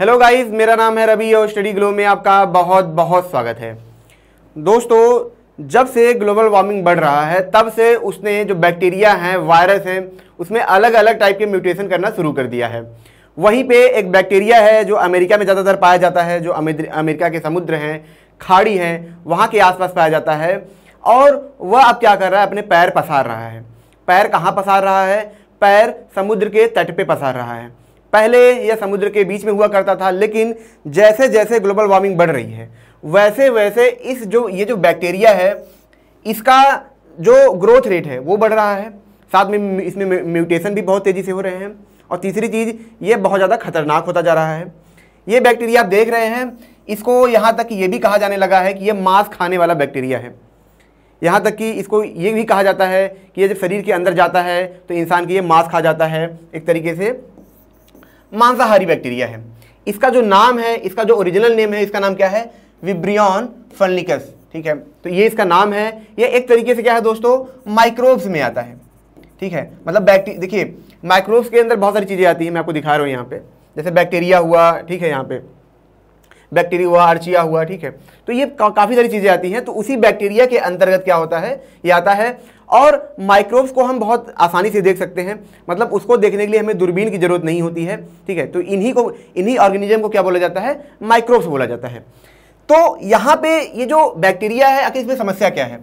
hello guys मेरा नाम है रवि और स्टडी ग्लो में आपका बहुत बहुत स्वागत है दोस्तों जब से ग्लोबल वार्मिंग बढ़ रहा है तब से उसने जो बैक्टीरिया हैं वायरस हैं उसमें अलग अलग टाइप के म्यूटेशन करना शुरू कर दिया है वहीं पे एक बैक्टीरिया है जो अमेरिका में ज़्यादातर पाया जाता है जो अमेरिका के समुद्र हैं खाड़ी हैं वहाँ के आसपास पाया जाता है और वह अब क्या कर रहा है अपने पैर पसार रहा है पैर कहाँ पसार रहा है पैर समुद्र के तट पे पसार रहा है पहले यह समुद्र के बीच में हुआ करता था लेकिन जैसे जैसे ग्लोबल वार्मिंग बढ़ रही है वैसे वैसे इस जो ये जो बैक्टीरिया है इसका जो ग्रोथ रेट है वो बढ़ रहा है साथ में इसमें म्यूटेशन भी बहुत तेज़ी से हो रहे हैं और तीसरी चीज़ ये बहुत ज़्यादा खतरनाक होता जा रहा है ये बैक्टीरिया आप देख रहे हैं इसको यहाँ तक ये भी कहा जाने लगा है कि ये मांस खाने वाला बैक्टीरिया है यहाँ तक कि इसको ये भी कहा जाता है कि ये जब शरीर के अंदर जाता है तो इंसान की ये मांस खा जाता है एक तरीके से मांसाहारी बैक्टीरिया है इसका जो नाम है इसका जो ओरिजिनल नेम है इसका नाम क्या है विब्रियन फर्निकस ठीक है तो ये इसका नाम है ये एक तरीके से क्या है दोस्तों माइक्रोब्स में आता है ठीक है मतलब बैक्टी देखिए माइक्रोब्स के अंदर बहुत सारी चीज़ें आती हैं मैं आपको दिखा रहा हूँ यहाँ पे जैसे बैक्टीरिया हुआ ठीक है यहाँ पे बैक्टीरिया हुआ अर्चिया हुआ ठीक है तो ये का, काफ़ी सारी चीज़ें आती हैं तो उसी बैक्टीरिया के अंतर्गत क्या होता है ये आता है और माइक्रोब्स को हम बहुत आसानी से देख सकते हैं मतलब उसको देखने के लिए हमें दूरबीन की जरूरत नहीं होती है ठीक है तो इन्हीं को इन्हीं ऑर्गेनिज्म को क्या बोला जाता है माइक्रोब्स बोला जाता है तो यहाँ पे ये जो बैक्टीरिया है आखिर इसमें समस्या क्या है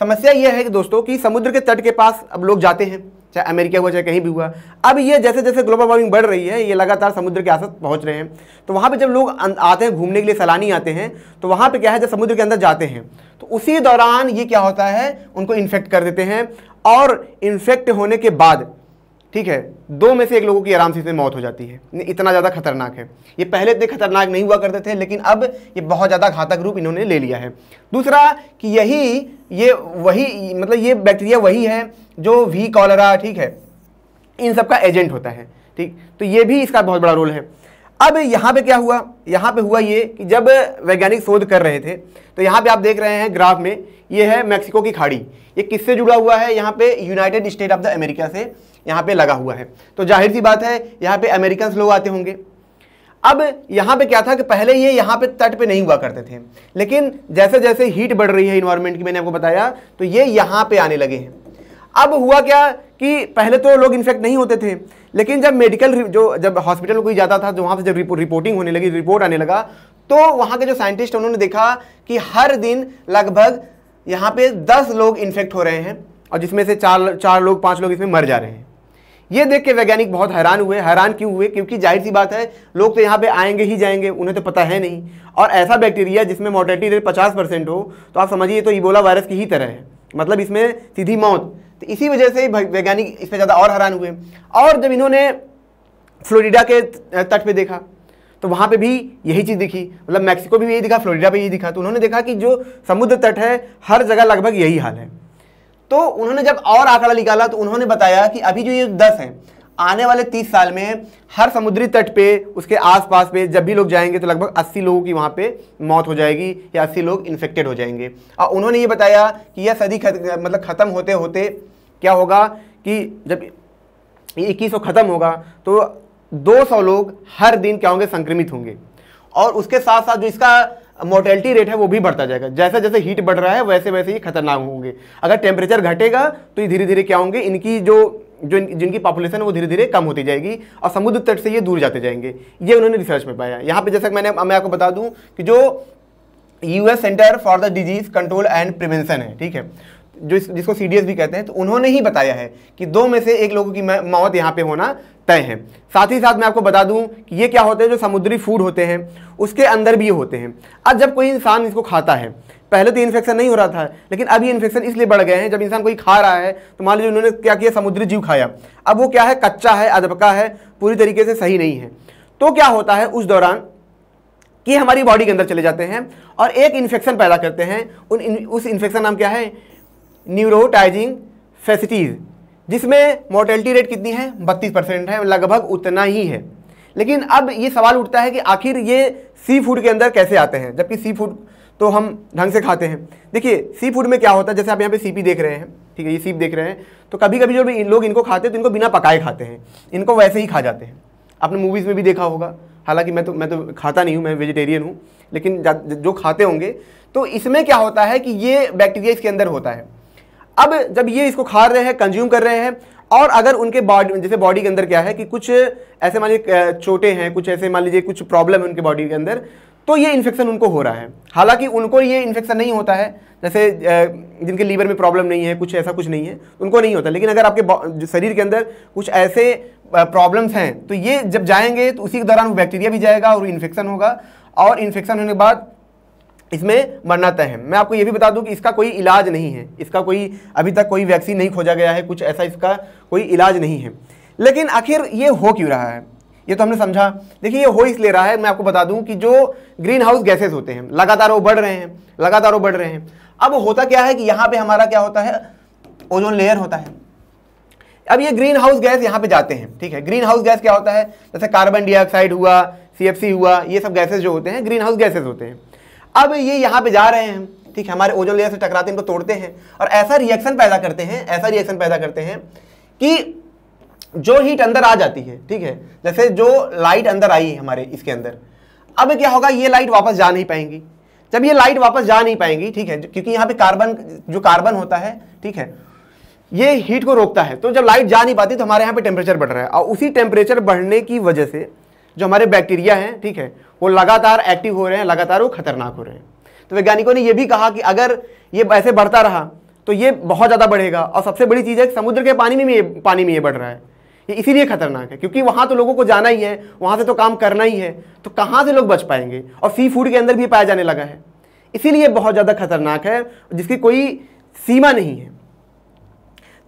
समस्या यह है कि दोस्तों कि समुद्र के तट के पास अब लोग जाते हैं चाहे अमेरिका हुआ चाहे कहीं भी हुआ अब ये जैसे जैसे ग्लोबल वार्मिंग बढ़ रही है ये लगातार समुद्र के आसपास पहुंच रहे हैं तो वहाँ पे जब लोग अं-, आते हैं घूमने के लिए सैलानी आते हैं तो वहाँ पे क्या है जब समुद्र के अंदर जाते हैं तो उसी दौरान ये क्या होता है उनको इन्फेक्ट कर देते हैं और इन्फेक्ट होने के बाद ठीक है दो में से एक लोगों की आराम से इसमें मौत हो जाती है इतना ज़्यादा खतरनाक है ये पहले इतने खतरनाक नहीं हुआ करते थे लेकिन अब ये बहुत ज़्यादा घातक रूप इन्होंने ले लिया है दूसरा कि यही ये वही मतलब ये बैक्टीरिया वही है जो वी कॉलरा ठीक है इन सब का एजेंट होता है ठीक तो ये भी इसका बहुत बड़ा रोल है अब यहां पे क्या हुआ यहां पे हुआ ये कि जब वैज्ञानिक शोध कर रहे थे तो यहां पे आप देख रहे हैं ग्राफ में ये है मैक्सिको की खाड़ी ये किससे जुड़ा हुआ है यहाँ पे United State of the America से यहाँ पे लगा हुआ है तो जाहिर सी बात है यहाँ पे अमेरिकन लोग आते होंगे अब यहां पे क्या था कि पहले ये यहां पे तट पे नहीं हुआ करते थे लेकिन जैसे जैसे हीट बढ़ रही है इन्वायरमेंट की मैंने आपको बताया तो ये यहां पे आने लगे हैं अब हुआ क्या कि पहले तो लोग इन्फेक्ट नहीं होते थे लेकिन जब मेडिकल जो जब हॉस्पिटल में कोई जाता था तो वहाँ से जब रिपो, रिपोर्टिंग होने लगी रिपोर्ट आने लगा तो वहाँ के जो साइंटिस्ट उन्होंने देखा कि हर दिन लगभग यहाँ पे दस लोग इन्फेक्ट हो रहे हैं और जिसमें से चार चार लोग पाँच लोग इसमें मर जा रहे हैं ये देख के वैज्ञानिक बहुत हैरान हुए हैरान क्यों हुए क्योंकि जाहिर सी बात है लोग तो यहाँ पे आएंगे ही जाएंगे उन्हें तो पता है नहीं और ऐसा बैक्टीरिया जिसमें मोर्टेलिटी रेट पचास परसेंट हो तो आप समझिए तो इबोला वायरस की ही तरह है मतलब इसमें सीधी मौत तो इसी वजह से वैज्ञानिक इसमें ज़्यादा और हैरान हुए और जब इन्होंने फ्लोरिडा के तट पर देखा तो वहाँ पे भी यही चीज़ दिखी मतलब मैक्सिको भी यही दिखा फ्लोरिडा पे यही दिखा तो उन्होंने देखा कि जो समुद्र तट है हर जगह लगभग यही हाल है तो उन्होंने जब और आंकड़ा निकाला तो उन्होंने बताया कि अभी जो ये दस हैं आने वाले तीस साल में हर समुद्री तट पे उसके आसपास पे जब भी लोग जाएंगे तो लगभग अस्सी लोगों की वहाँ पर मौत हो जाएगी या अस्सी लोग इन्फेक्टेड हो जाएंगे और उन्होंने ये बताया कि यह सदी खत, मतलब ख़त्म होते होते क्या होगा कि जब ये इक्कीस ख़त्म होगा तो 200 लोग हर दिन क्या होंगे संक्रमित होंगे और उसके साथ साथ जो इसका मोर्टेलिटी रेट है वो भी बढ़ता जाएगा जैसे जैसे हीट बढ़ रहा है वैसे वैसे ये खतरनाक होंगे अगर टेम्परेचर घटेगा तो ये धीरे धीरे क्या होंगे इनकी जो जो जिनकी पॉपुलेशन है वो धीरे धीरे कम होती जाएगी और समुद्र तट से ये दूर जाते जाएंगे ये उन्होंने रिसर्च में पाया यहाँ पे जैसा मैंने मैं आपको बता दूँ कि जो US centre for the disease control and prevention है ठीक है जो इस, जिसको सी भी कहते हैं तो उन्होंने ही बताया है कि दो में से एक लोगों की मौत यहाँ पे होना तय है साथ ही साथ मैं आपको बता दूं कि ये क्या होते हैं जो समुद्री फूड होते हैं उसके अंदर भी ये होते हैं अब जब कोई इंसान इसको खाता है पहले तो इन्फेक्शन नहीं हो रहा था लेकिन अब ये इन्फेक्शन इसलिए बढ़ गए हैं जब इंसान कोई खा रहा है तो मान लीजिए उन्होंने क्या किया समुद्री जीव खाया अब वो क्या है कच्चा है अदबका है पूरी तरीके से सही नहीं है तो क्या होता है उस दौरान कि हमारी बॉडी के अंदर चले जाते हैं और एक इन्फेक्शन पैदा करते हैं उन उस इन्फेक्शन नाम क्या है न्यूरोटाइजिंग फैसिटीज़ जिसमें मोर्टेलिटी रेट कितनी है बत्तीस परसेंट है लगभग उतना ही है लेकिन अब ये सवाल उठता है कि आखिर ये सी फूड के अंदर कैसे आते हैं जबकि सी फूड तो हम ढंग से खाते हैं देखिए सी फूड में क्या होता है जैसे आप यहाँ पे सीपी देख रहे हैं ठीक है ये सीप देख रहे हैं तो कभी कभी जो इन लोग इनको खाते हैं तो इनको बिना पकाए खाते हैं इनको वैसे ही खा जाते हैं आपने मूवीज़ में भी देखा होगा हालांकि मैं तो मैं तो खाता नहीं हूँ मैं वेजिटेरियन हूँ लेकिन जो खाते होंगे तो इसमें क्या होता है कि ये बैक्टीरिया इसके अंदर होता है अब जब ये इसको खा रहे हैं कंज्यूम कर रहे हैं और अगर उनके बॉडी जैसे बॉडी के अंदर क्या है कि कुछ ऐसे मान लीजिए चोटे हैं कुछ ऐसे मान लीजिए कुछ प्रॉब्लम है उनके बॉडी के अंदर तो ये इन्फेक्शन उनको हो रहा है हालांकि उनको ये इन्फेक्शन नहीं होता है जैसे जिनके लीवर में प्रॉब्लम नहीं है कुछ ऐसा कुछ नहीं है उनको नहीं होता लेकिन अगर आपके शरीर के अंदर कुछ ऐसे प्रॉब्लम्स हैं तो ये जब जाएंगे तो उसी के दौरान वो बैक्टीरिया भी जाएगा और इन्फेक्शन होगा और इन्फेक्शन होने के बाद इसमें मरना तय है मैं आपको यह भी बता दूं कि इसका कोई इलाज नहीं है इसका कोई अभी तक कोई वैक्सीन नहीं खोजा गया है कुछ ऐसा इसका कोई इलाज नहीं है लेकिन आखिर ये हो क्यों रहा है ये तो हमने समझा देखिए ये हो इसलिए रहा है मैं आपको बता दूं कि जो ग्रीन हाउस गैसेज होते हैं लगातार वो बढ़ रहे हैं लगातार वो बढ़ रहे हैं अब होता क्या है कि यहाँ पे हमारा क्या होता है ओजोन लेयर होता है अब ये ग्रीन हाउस गैस यहाँ पे जाते हैं ठीक है ग्रीन हाउस गैस क्या होता है जैसे कार्बन डाइऑक्साइड हुआ सी हुआ ये सब गैसेज जो होते हैं ग्रीन हाउस गैसेज होते हैं अब ये यहां पे जा रहे हैं ठीक है हमारे ओजोन लेयर से टकराते हैं इनको तोड़ते हैं और ऐसा रिएक्शन पैदा करते हैं ऐसा रिएक्शन पैदा करते हैं कि जो हीट अंदर आ जाती है ठीक है जैसे जो लाइट अंदर आई है हमारे इसके अंदर अब क्या होगा ये लाइट वापस जा नहीं पाएंगी जब ये लाइट वापस जा नहीं पाएंगी ठीक है क्योंकि यहां पे कार्बन जो कार्बन होता है ठीक है ये हीट को रोकता है तो जब लाइट जा नहीं पाती तो हमारे यहाँ पे टेम्परेचर बढ़ रहा है और उसी टेम्परेचर बढ़ने की वजह से जो हमारे बैक्टीरिया हैं ठीक है वो लगातार एक्टिव हो रहे हैं लगातार वो खतरनाक हो रहे हैं तो वैज्ञानिकों ने यह भी कहा कि अगर ये ऐसे बढ़ता रहा तो ये बहुत ज़्यादा बढ़ेगा और सबसे बड़ी चीज़ है कि समुद्र के पानी में भी पानी में ये बढ़ रहा है ये इसीलिए खतरनाक है क्योंकि वहाँ तो लोगों को जाना ही है वहाँ से तो काम करना ही है तो कहाँ से लोग बच पाएंगे और सी फूड के अंदर भी पाया जाने लगा है इसीलिए बहुत ज़्यादा खतरनाक है जिसकी कोई सीमा नहीं है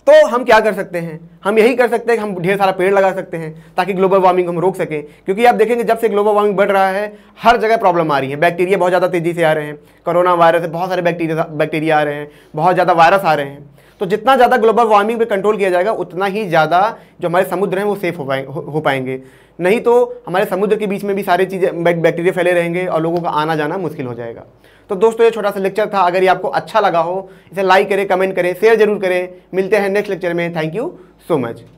तो हम क्या कर सकते हैं हम यही कर सकते हैं कि हम ढेर सारा पेड़ लगा सकते हैं ताकि ग्लोबल वार्मिंग हम रोक सकें क्योंकि आप देखेंगे जब से ग्लोबल वार्मिंग बढ़ रहा है हर जगह प्रॉब्लम आ रही है बैक्टीरिया बहुत ज़्यादा तेज़ी से आ रहे हैं कोरोना वायरस से बहुत सारे बैक्टीरिया बैक्टीरिया आ रहे हैं बहुत ज़्यादा वायरस आ रहे हैं तो जितना ज़्यादा ग्लोबल वार्मिंग पर कंट्रोल किया जाएगा उतना ही ज़्यादा जो हमारे समुद्र हैं वो सेफ हो पाए हो पाएंगे नहीं तो हमारे समुद्र के बीच में भी सारी चीज़ें बैक्टीरिया फैले रहेंगे और लोगों का आना जाना मुश्किल हो जाएगा तो दोस्तों ये छोटा सा लेक्चर था अगर ये आपको अच्छा लगा हो इसे लाइक करें कमेंट करें शेयर जरूर करें मिलते हैं नेक्स्ट लेक्चर में थैंक यू सो मच